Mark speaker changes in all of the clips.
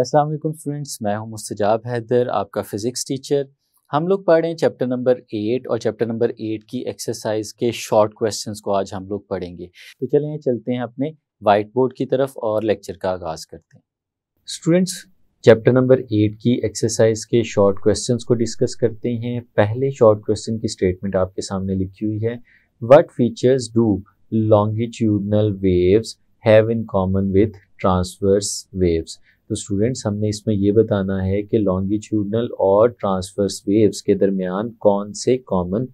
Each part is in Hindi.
Speaker 1: अस्सलाम वालेकुम स्टूडेंट्स मैं हूं मुस्तजाब हैदर आपका फ़िज़िक्स टीचर हम लोग पढ़ रहे हैं चैप्टर नंबर एट और चैप्टर नंबर एट की एक्सरसाइज के शॉर्ट क्वेश्चंस को आज हम लोग पढ़ेंगे तो चलें चलते हैं अपने वाइट बोर्ड की तरफ और लेक्चर का आगाज़ करते हैं स्टूडेंट्स चैप्टर नंबर एट की एक्सरसाइज के शॉर्ट क्वेश्चन को डिस्कस करते हैं पहले शॉर्ट क्वेश्चन की स्टेटमेंट आपके सामने लिखी हुई है what features do longitudinal waves have in common with transverse waves तो स्टूडेंट्स हमने इसमें ये बताना है कि लॉन्गिट्यूडनल और ट्रांसफर्स वेव्स के दरमियान कौन से कॉमन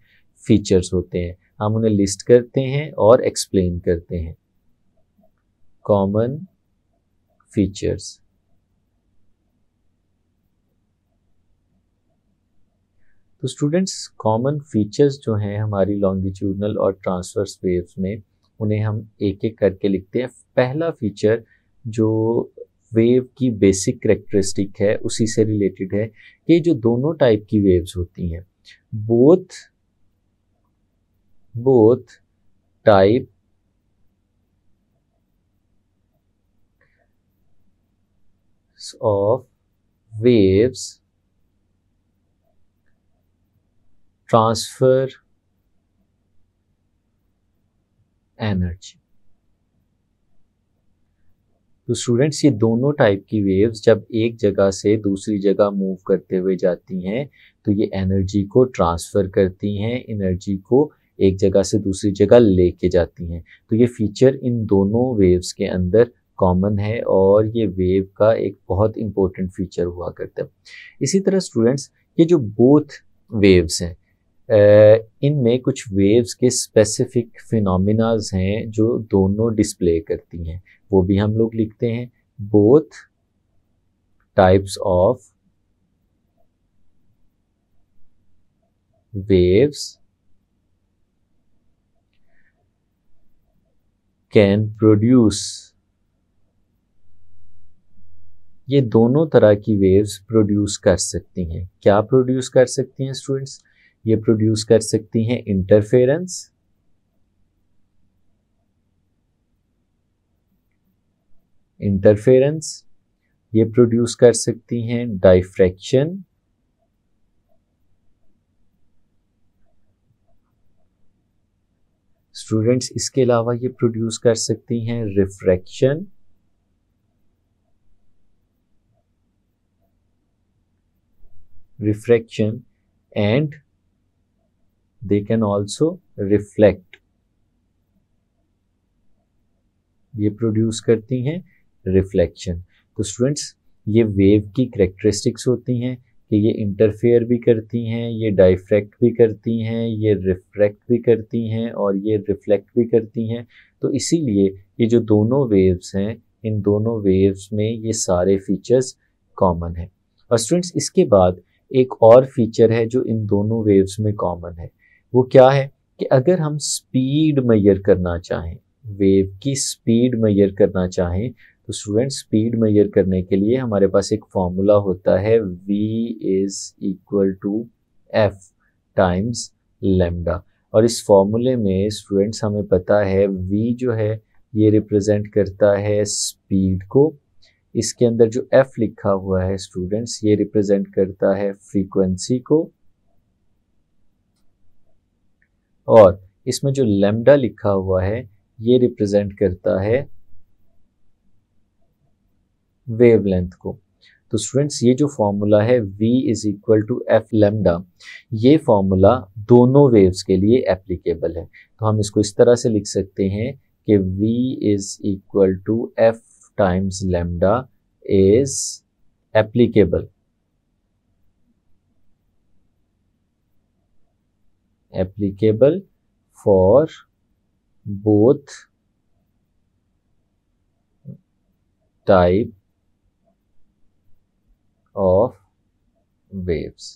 Speaker 1: फीचर्स होते हैं हम उन्हें लिस्ट करते हैं और एक्सप्लेन करते हैं कॉमन फीचर्स तो स्टूडेंट्स कॉमन फीचर्स जो हैं हमारी लॉन्गिट्यूडनल और ट्रांसफर्स वेव्स में उन्हें हम एक एक करके लिखते हैं पहला फीचर जो वेव की बेसिक करेक्टरिस्टिक है उसी से रिलेटेड है कि जो दोनों टाइप की वेव्स होती हैं both both type of waves transfer energy तो स्टूडेंट्स ये दोनों टाइप की वेव्स जब एक जगह से दूसरी जगह मूव करते हुए जाती हैं तो ये एनर्जी को ट्रांसफ़र करती हैं एनर्जी को एक जगह से दूसरी जगह लेके जाती हैं तो ये फीचर इन दोनों वेव्स के अंदर कॉमन है और ये वेव का एक बहुत इम्पोर्टेंट फीचर हुआ करता है इसी तरह स्टूडेंट्स ये जो बोथ वेव्स हैं इनमें कुछ वेव्स के स्पेसिफिक फिनोमिनाज हैं जो दोनों डिस्प्ले करती हैं वो भी हम लोग लिखते हैं both types of waves can produce ये दोनों तरह की वेव्स प्रोड्यूस कर सकती हैं क्या प्रोड्यूस कर सकती हैं स्टूडेंट्स ये प्रोड्यूस कर सकती हैं इंटरफेरेंस इंटरफेरेंस ये प्रोड्यूस कर सकती हैं डाइफ्रैक्शन स्टूडेंट्स इसके अलावा ये प्रोड्यूस कर सकती हैं refraction refraction and they can also reflect ये प्रोड्यूस करती हैं रिफ्लेक्शन तो स्टूडेंट्स ये वेव की करेक्टरिस्टिक्स होती हैं कि ये इंटरफेयर भी करती हैं ये डाइफ्रैक्ट भी करती हैं ये रिफ्रैक्ट भी करती हैं और ये रिफ्लेक्ट भी करती हैं तो इसीलिए ये जो दोनों वेव्स हैं इन दोनों वेव्स में ये सारे फीचर्स कॉमन हैं और स्टूडेंट्स इसके बाद एक और फीचर है जो इन दोनों वेव्स में कॉमन है वो क्या है कि अगर हम स्पीड मैयर करना चाहें वेव की स्पीड मैयर करना चाहें तो स्टूडेंट स्पीड मेजर करने के लिए हमारे पास एक फॉर्मूला होता है v is equal to F times lambda और इस फॉर्मूले में स्टूडेंट्स हमें पता है v जो है ये रिप्रेजेंट करता है स्पीड को इसके अंदर जो f लिखा हुआ है स्टूडेंट्स ये रिप्रेजेंट करता है फ्रीक्वेंसी को और इसमें जो लेमडा लिखा हुआ है ये रिप्रेजेंट करता है वेवलेंथ को तो स्टूडेंट्स ये जो फॉर्मूला है v is equal to F lambda ये फॉर्मूला दोनों वेव्स के लिए एप्लीकेबल है तो हम इसको इस तरह से लिख सकते हैं कि v is equal to F times lambda is applicable applicable for both type of waves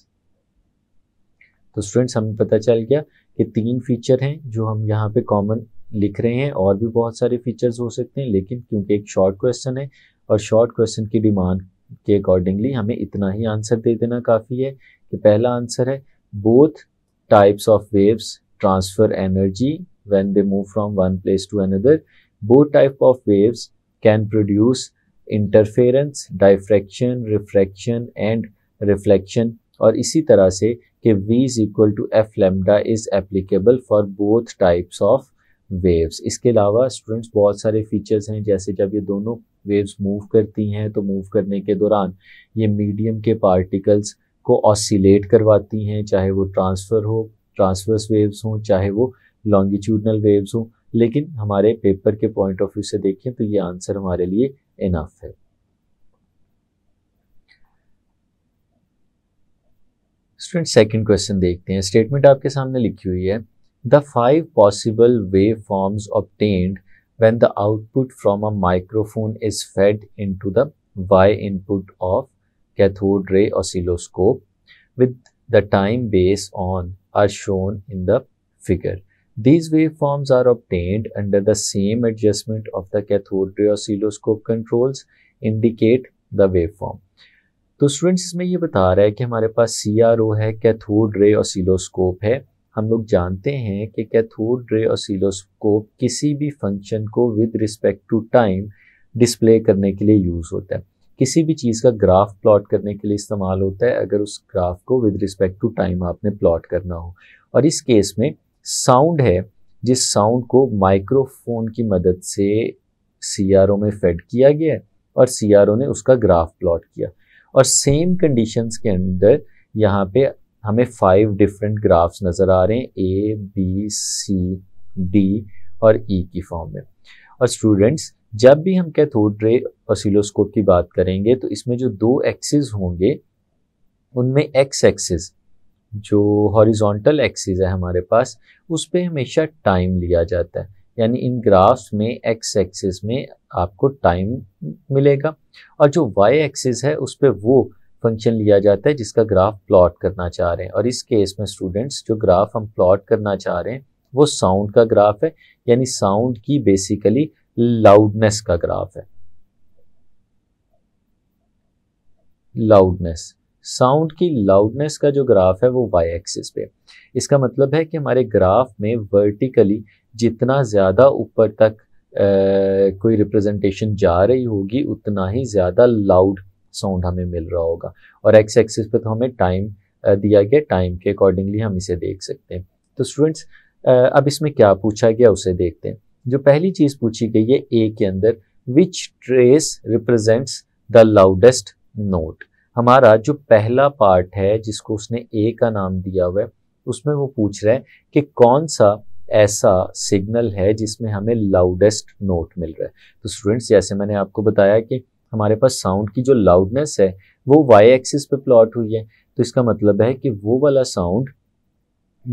Speaker 1: तो स्टूडेंट्स हमें पता चल गया कि तीन फीचर हैं जो हम यहाँ पे कॉमन लिख रहे हैं और भी बहुत सारे फीचर्स हो सकते हैं लेकिन क्योंकि एक शॉर्ट क्वेश्चन है और शॉर्ट क्वेश्चन की डिमांड के अकॉर्डिंगली हमें इतना ही आंसर दे देना काफ़ी है कि पहला आंसर है both types of waves transfer energy when they move from one place to another both type of waves can produce interference diffraction refraction and reflection और इसी तरह से कि v is equal to F lambda is applicable for both types of waves इसके अलावा स्टूडेंट्स बहुत सारे फीचर्स हैं जैसे जब ये दोनों वेव्स मूव करती हैं तो मूव करने के दौरान ये मीडियम के पार्टिकल्स को ऑसिलेट करवाती हैं चाहे वो ट्रांसफ़र हो ट्रांसफर्स वेव्स हों चाहे वो लॉन्गिट्यूडनल वेव्स हों लेकिन हमारे पेपर के पॉइंट ऑफ व्यू से देखें तो ये आंसर हमारे लिए इनफ है स्टूडेंट सेकंड क्वेश्चन देखते हैं स्टेटमेंट आपके सामने लिखी हुई है the five possible waveforms obtained when the output from a microphone is fed into the Y input of cathode ray oscilloscope with the time base on are shown in the figure These waveforms are obtained under the same adjustment of the cathode ray oscilloscope controls indicate the waveform. तो स्टूडेंट्स इसमें ये बता रहा है कि हमारे पास सी आर ओ है कैथोड रे ऑसिलोस्कोप है हम लोग जानते हैं कि कैथोड रे ऑसिलोस्कोप किसी भी फंक्शन को with respect to time display करने के लिए यूज़ होता है किसी भी चीज़ का ग्राफ प्लॉट करने के लिए इस्तेमाल होता है अगर उस ग्राफ को विद रिस्पेक्ट टू टाइम आपने प्लॉट करना हो और इस केस में साउंड है जिस साउंड को माइक्रोफोन की मदद से सी में फेड किया गया और सी ने उसका ग्राफ प्लॉट किया और सेम कंडीशंस के अंदर यहाँ पे हमें फाइव डिफरेंट ग्राफ्स नज़र आ रहे हैं ए बी सी डी और ई e की फॉर्म में और स्टूडेंट्स जब भी हम कैथोड रे ऑसिलोस्कोप की बात करेंगे तो इसमें जो दो एक्सेस होंगे उनमें एक्स एक्सेस जो हॉरिजॉन्टल एक्सिस है हमारे पास उस पर हमेशा टाइम लिया जाता है यानी इन ग्राफ्स में एक्स एक्सिस में आपको टाइम मिलेगा और जो वाई एक्सिस है उस पर वो फंक्शन लिया जाता है जिसका ग्राफ प्लॉट करना चाह रहे हैं और इस केस में स्टूडेंट्स जो ग्राफ हम प्लॉट करना चाह रहे हैं वो साउंड का ग्राफ है यानी साउंड की बेसिकली लाउडनेस का ग्राफ है लाउडनेस साउंड की लाउडनेस का जो ग्राफ है वो वाई एक्सिस पे इसका मतलब है कि हमारे ग्राफ में वर्टिकली जितना ज़्यादा ऊपर तक आ, कोई रिप्रेजेंटेशन जा रही होगी उतना ही ज़्यादा लाउड साउंड हमें मिल रहा होगा और एक्स एक्सिस पे तो हमें टाइम दिया गया टाइम के अकॉर्डिंगली हम इसे देख सकते हैं तो स्टूडेंट्स अब इसमें क्या पूछा गया उसे देखते हैं जो पहली चीज़ पूछी गई है ए के अंदर which trace represents the loudest note हमारा जो पहला पार्ट है जिसको उसने ए का नाम दिया हुआ है उसमें वो पूछ रहा है कि कौन सा ऐसा सिग्नल है जिसमें हमें लाउडेस्ट नोट मिल रहा है तो स्टूडेंट्स जैसे मैंने आपको बताया कि हमारे पास साउंड की जो लाउडनेस है वो वाई एक्सिस पे प्लॉट हुई है तो इसका मतलब है कि वो वाला साउंड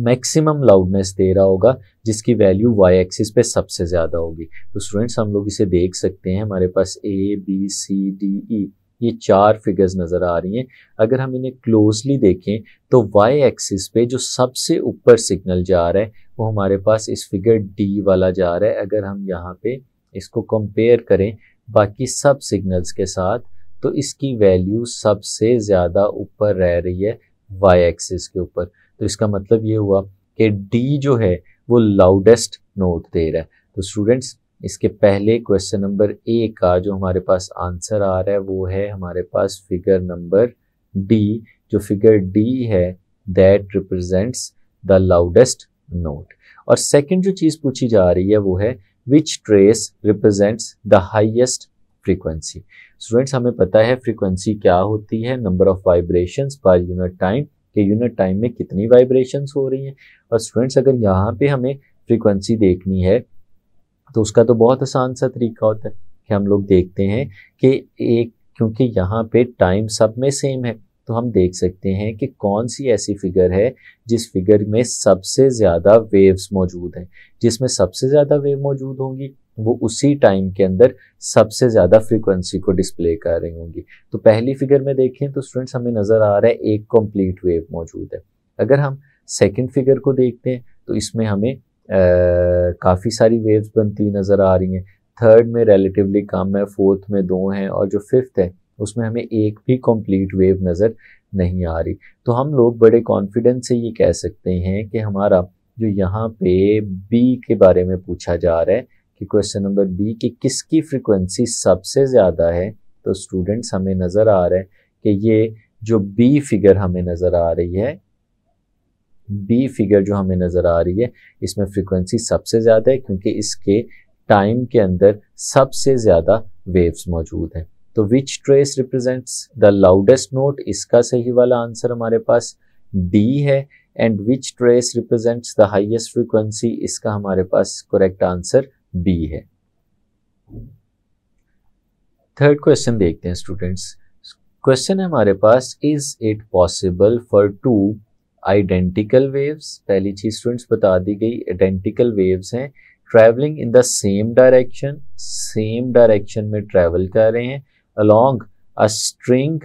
Speaker 1: मैक्सिमम लाउडनेस दे रहा होगा जिसकी वैल्यू वाई एक्सिस पे सबसे ज़्यादा होगी तो स्टूडेंट्स हम लोग इसे देख सकते हैं हमारे पास A B C D E ये चार फिगर्स नज़र आ रही हैं अगर हम इन्हें क्लोजली देखें तो वाई एक्सिस पे जो सबसे ऊपर सिग्नल जा रहा है वो हमारे पास इस फिगर डी वाला जा रहा है अगर हम यहाँ पे इसको कंपेयर करें बाकी सब सिग्नल्स के साथ तो इसकी वैल्यू सबसे ज़्यादा ऊपर रह रही है वाई एक्सिस के ऊपर तो इसका मतलब ये हुआ कि डी जो है वो लाउडेस्ट नोट दे रहा है तो स्टूडेंट्स इसके पहले क्वेश्चन नंबर ए का जो हमारे पास आंसर आ रहा है वो है हमारे पास फिगर नंबर डी जो फिगर डी है that represents the loudest note और सेकंड जो चीज़ पूछी जा रही है वो है which trace represents the highest frequency students हमें पता है फ्रीक्वेंसी क्या होती है number of vibration per unit time कि यूनिट टाइम में कितनी वाइब्रेशंस हो रही हैं और स्टूडेंट्स अगर यहाँ पे हमें फ्रीक्वेंसी देखनी है तो उसका तो बहुत आसान सा तरीका होता है कि हम लोग देखते हैं कि एक क्योंकि यहाँ पे टाइम सब में सेम है तो हम देख सकते हैं कि कौन सी ऐसी फिगर है जिस फिगर में सबसे ज़्यादा वेव्स मौजूद हैं जिसमें सबसे ज़्यादा वेव मौजूद होंगी वो उसी टाइम के अंदर सबसे ज़्यादा फ्रीक्वेंसी को डिस्प्ले कर रही होंगी तो पहली फिगर में देखें तो स्टूडेंट्स हमें नज़र आ रहा है एक कंप्लीट वेव मौजूद है अगर हम सेकंड फिगर को देखते हैं तो इसमें हमें काफ़ी सारी वेव्स बनती हुई नज़र आ रही हैं थर्ड में रेलेटिवली कम है फोर्थ में दो हैं और जो फिफ्थ है उसमें हमें एक भी कंप्लीट वेव नज़र नहीं आ रही तो हम लोग बड़े कॉन्फिडेंस से ये कह सकते हैं कि हमारा जो यहाँ पे बी के बारे में पूछा जा रहा है कि क्वेश्चन नंबर बी कि किसकी फ्रिक्वेंसी सबसे ज़्यादा है तो स्टूडेंट्स हमें नज़र आ रहे हैं कि ये जो बी फिगर हमें नज़र आ रही है बी फिगर जो हमें नज़र आ रही है इसमें फ्रीक्वेंसी सबसे ज़्यादा है क्योंकि इसके टाइम के अंदर सबसे ज़्यादा वेव्स मौजूद हैं तो which trace represents the loudest note इसका सही वाला आंसर हमारे पास डी है and which trace represents the highest frequency इसका हमारे पास करेक्ट आंसर बी है थर्ड क्वेश्चन देखते हैं स्टूडेंट्स क्वेश्चन है हमारे पास is it possible for two identical waves पहली चीज स्टूडेंट्स बता दी गई आइडेंटिकल वेव्स हैं travelling in the same direction same direction में ट्रैवल कर रहे हैं along a string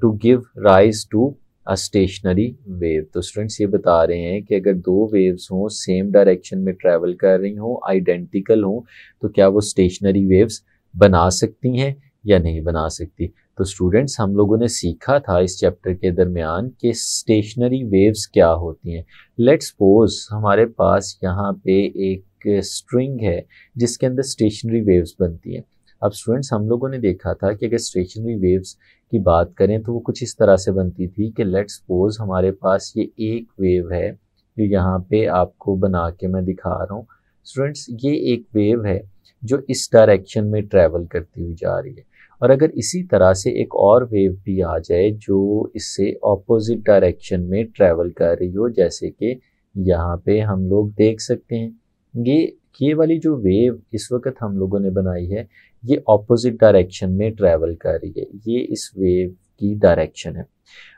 Speaker 1: to give rise to a stationary wave तो स्टूडेंट्स ये बता रहे हैं कि अगर दो वेव्स हों सेम डायरेक्शन में ट्रैवल कर रही हों आइडेंटिकल हों तो क्या वो स्टेशनरी वेव्स बना सकती हैं या नहीं बना सकती तो स्टूडेंट्स हम लोगों ने सीखा था इस चैप्टर के दरमियान कि स्टेशनरी वेव्स क्या होती हैं लेट्स सपोज हमारे पास यहाँ पे एक स्ट्रिंग है जिसके अंदर स्टेशनरी वेव्स बनती हैं अब स्टूडेंट्स हम लोगों ने देखा था कि अगर स्टेशनरी वेव्स की बात करें तो वो कुछ इस तरह से बनती थी कि लेट सपोज हमारे पास ये एक वेव है जो यहाँ पे आपको बना के मैं दिखा रहा हूँ स्टूडेंट्स ये एक वेव है जो इस डायरेक्शन में ट्रैवल करती हुई जा रही है और अगर इसी तरह से एक और वेव भी आ जाए जो इससे ऑपोजिट डायरेक्शन में ट्रैवल कर रही हो जैसे कि यहाँ पे हम लोग देख सकते हैं ये ये वाली जो वेव इस वक्त हम लोगों ने बनाई है ये ऑपोजिट डायरेक्शन में ट्रैवल कर रही है ये इस वेव की डायरेक्शन है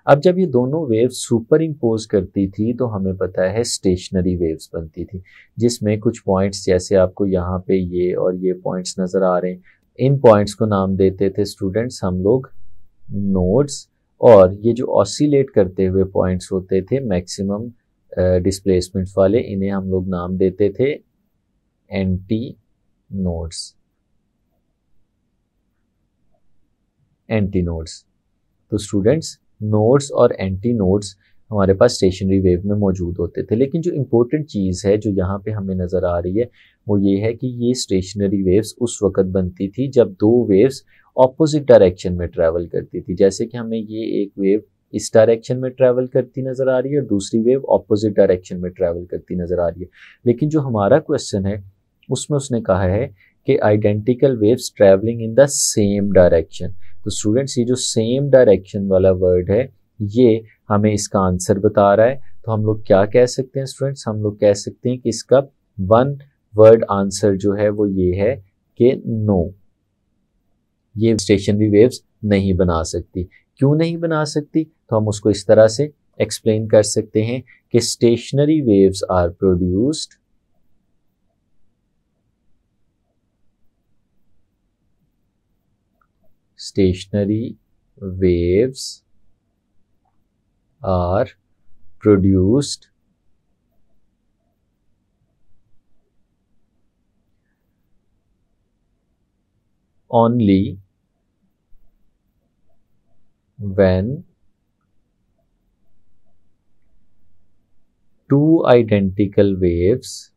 Speaker 1: अब जब ये दोनों वेव सुपर इम्पोज करती थी तो हमें पता है स्टेशनरी वेव्स बनती थी जिसमें कुछ पॉइंट्स जैसे आपको यहाँ पे ये और ये पॉइंट्स नज़र आ रहे हैं इन पॉइंट्स को नाम देते थे स्टूडेंट्स हम लोग नोड्स और ये जो ऑसिलेट करते हुए पॉइंट्स होते थे मैक्सिमम डिस्प्लेसमेंट्स uh, वाले इन्हें हम लोग नाम देते थे एंटी नोड्स एंटी नोड्स तो स्टूडेंट्स नोड्स और एंटी नोड्स हमारे पास स्टेशनरी वेव में मौजूद होते थे लेकिन जो इम्पोर्टेंट चीज़ है जो यहाँ पे हमें नज़र आ रही है वो ये है कि ये स्टेशनरी वेव्स उस वक़्त बनती थी जब दो वेव्स ऑपोजिट डायरेक्शन में ट्रैवल करती थी जैसे कि हमें ये एक वेव इस डायरेक्शन में ट्रैवल करती नज़र आ रही है और दूसरी वेव ऑपोजिट डायरेक्शन में ट्रैवल करती नज़र आ रही है लेकिन जो हमारा क्वेश्चन है उसमें उसने कहा है कि identical waves travelling in the same direction तो स्टूडेंट्स ये जो सेम डायरेक्शन वाला वर्ड है ये हमें इसका आंसर बता रहा है तो हम लोग क्या कह सकते हैं स्टूडेंट्स हम लोग कह सकते हैं कि इसका वन वर्ड आंसर जो है वो ये है कि नो ये स्टेशनरी वेव्स नहीं बना सकती क्यों नहीं बना सकती तो हम उसको इस तरह से एक्सप्लेन कर सकते हैं कि stationary waves are produced stationary waves are produced only when two identical waves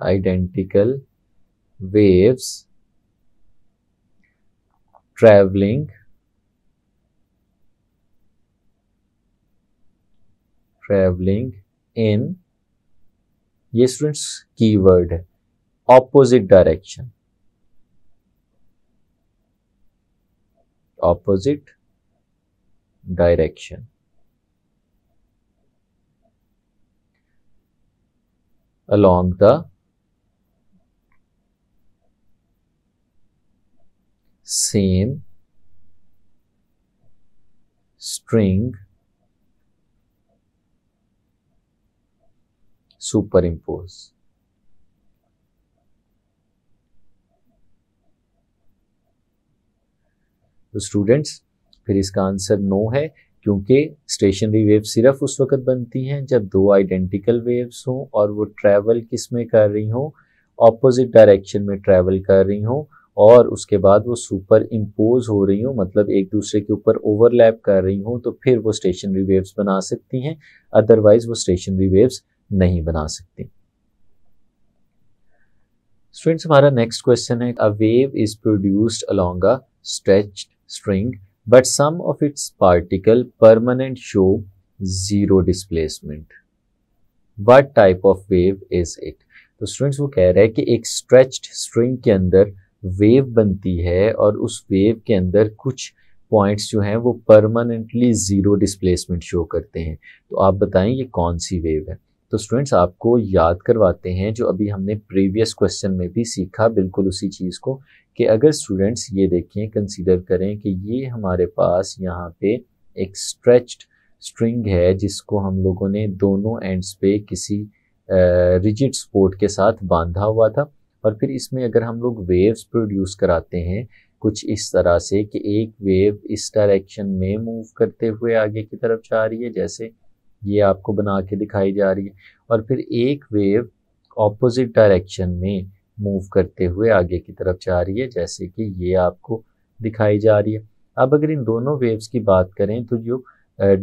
Speaker 1: identical waves traveling traveling in ये स्टूडेंट्स कीवर्ड है opposite direction opposite direction along the same string impose तो स्टूडेंट्स फिर इसका आंसर नो है क्योंकि स्टेशनरी वेव सिर्फ उस वक्त बनती हैं जब दो आइडेंटिकल वेव्स हों और वो ट्रैवल किस में कर रही हों ऑपोजिट डायरेक्शन में ट्रैवल कर रही हों और उसके बाद वो सुपर इम्पोज हो रही हों मतलब एक दूसरे के ऊपर ओवरलैप कर रही हों तो फिर वो स्टेशनरी वेव्स बना सकती हैं अदरवाइज वो स्टेशनरी वेव्स नहीं बना सकती स्टूडेंट्स हमारा नेक्स्ट क्वेश्चन है a wave is produced along a stretch string but some of its particle permanent show zero displacement what type of wave is it तो स्टूडेंट्स वो कह रहे हैं कि एक स्ट्रेच्ड स्ट्रिंग के अंदर वेव बनती है और उस वेव के अंदर कुछ पॉइंट्स जो हैं वो परमानेंटली ज़ीरो डिस्प्लेसमेंट शो करते हैं तो आप बताएं ये कौन सी वेव है तो स्टूडेंट्स आपको याद करवाते हैं जो अभी हमने प्रीवियस क्वेश्चन में भी सीखा बिल्कुल उसी चीज़ को कि अगर स्टूडेंट्स ये देखें कंसीडर करें कि ये हमारे पास यहाँ पे एक स्ट्रेच्ड स्ट्रिंग है जिसको हम लोगों ने दोनों एंड्स पे किसी रिजिड स्पोर्ट के साथ बांधा हुआ था और फिर इसमें अगर हम लोग वेव्स प्रोड्यूस कराते हैं कुछ इस तरह से कि एक वेव इस डायरेक्शन में मूव करते हुए आगे की तरफ जा रही है जैसे ये आपको बना के दिखाई जा रही है और फिर एक वेव ऑपोजिट डायरेक्शन में मूव करते हुए आगे की तरफ जा रही है जैसे कि ये आपको दिखाई जा रही है अब अगर इन दोनों वेव्स की बात करें तो जो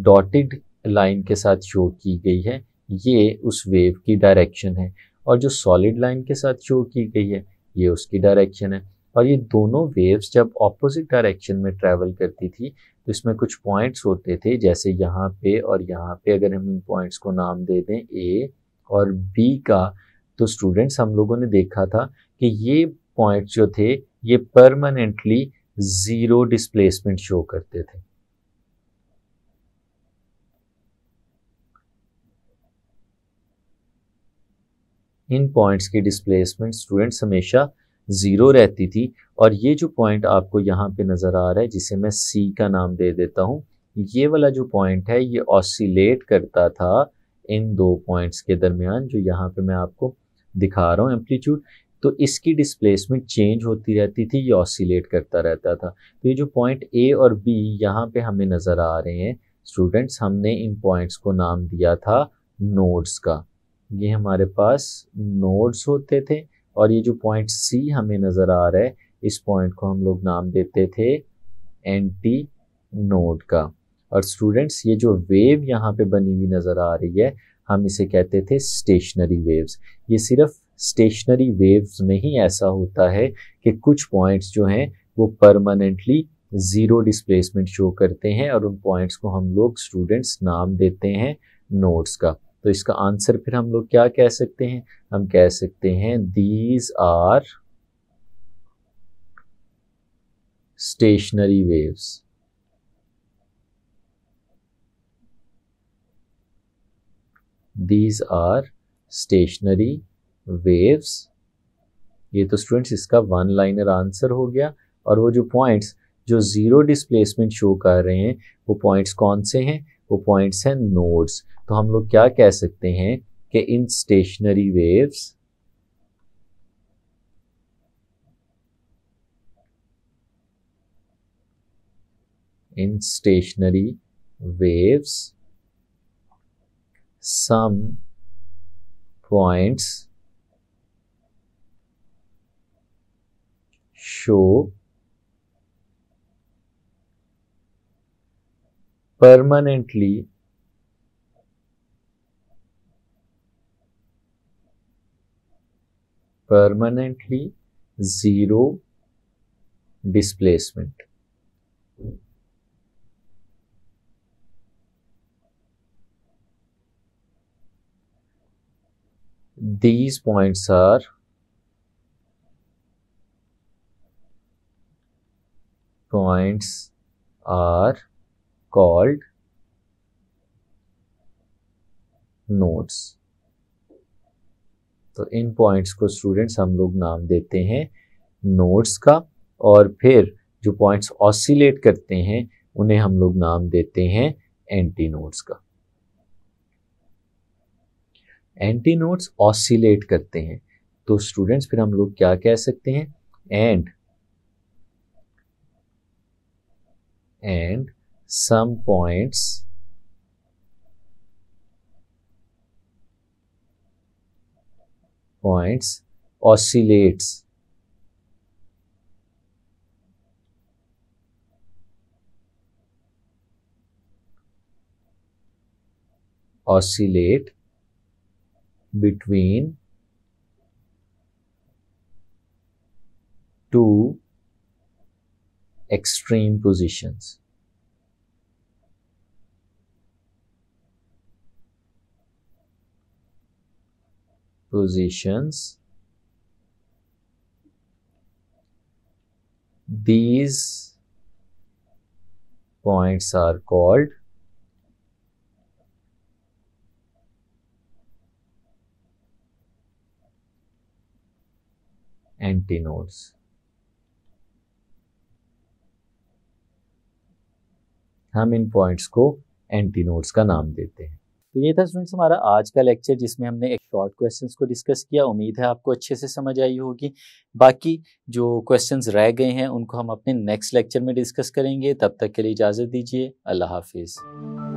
Speaker 1: डॉटेड लाइन के साथ शो की गई है ये उस वेव की डायरेक्शन है और जो सॉलिड लाइन के साथ शो की गई है ये उसकी डायरेक्शन है और ये दोनों वेव्स जब ऑपोजिट डायरेक्शन में ट्रैवल करती थी तो इसमें कुछ पॉइंट्स होते थे जैसे यहाँ पे और यहाँ पे अगर हम इन पॉइंट्स को नाम दे दें ए और बी का तो स्टूडेंट्स हम लोगों ने देखा था कि ये पॉइंट्स जो थे ये परमानेंटली ज़ीरो डिस्प्लेसमेंट शो करते थे इन पॉइंट्स की डिस्प्लेसमेंट स्टूडेंट्स हमेशा ज़ीरो रहती थी और ये जो पॉइंट आपको यहाँ पे नज़र आ रहा है जिसे मैं सी का नाम दे देता हूँ ये वाला जो पॉइंट है ये ऑसिलेट करता था इन दो पॉइंट्स के दरमियान जो यहाँ पे मैं आपको दिखा रहा हूँ एम्पलीट्यूड तो इसकी डिस्प्लेसमेंट चेंज होती रहती थी ये ऑसिलेट करता रहता था तो ये जो पॉइंट ए और बी यहाँ पर हमें नज़र आ रहे हैं स्टूडेंट्स हमने इन पॉइंट्स को नाम दिया था नोड्स का ये हमारे पास नोड्स होते थे और ये जो पॉइंट सी हमें नज़र आ रहा है इस पॉइंट को हम लोग नाम देते थे एंटी नोड का और स्टूडेंट्स ये जो वेव यहाँ पे बनी हुई नज़र आ रही है हम इसे कहते थे स्टेशनरी वेव्स ये सिर्फ स्टेशनरी वेव्स में ही ऐसा होता है कि कुछ पॉइंट्स जो हैं वो परमानेंटली ज़ीरो डिस्प्लेसमेंट शो करते हैं और उन पॉइंट्स को हम लोग स्टूडेंट्स नाम देते हैं नोट्स का तो इसका आंसर फिर हम लोग क्या कह सकते हैं हम कह सकते हैं these are stationary waves these are stationary waves ये तो स्टूडेंट्स इसका वन लाइनर आंसर हो गया और वो जो पॉइंट्स जो ज़ीरो डिस्प्लेसमेंट शो कर रहे हैं वो पॉइंट्स कौन से हैं वो पॉइंट्स हैं नोड्स तो हम लोग क्या कह सकते हैं कि in stationary waves in stationary waves some points show permanently permanently zero displacement. These points are points are called nodes तो इन पॉइंट्स को स्टूडेंट्स हम लोग नाम देते हैं नोट्स का और फिर जो पॉइंट्स ऑसिलेट करते हैं उन्हें हम लोग नाम देते हैं एंटी नोट्स का एंटी नोट्स ऑसिलेट करते हैं तो स्टूडेंट्स फिर हम लोग क्या कह सकते हैं and and some points points oscillates oscillate between two extreme positions. positions these points are called antinodes हम इन पॉइंट्स को एंटीनोड्स का नाम देते हैं तो ये था स्टूडेंट्स हमारा आज का लेक्चर जिसमें हमने एक शॉर्ट क्वेश्चंस को डिस्कस किया उम्मीद है आपको अच्छे से समझ आई होगी बाकी जो क्वेश्चंस रह गए हैं उनको हम अपने नेक्स्ट लेक्चर में डिस्कस करेंगे तब तक के लिए इजाज़त दीजिए अल्लाह हाफिज़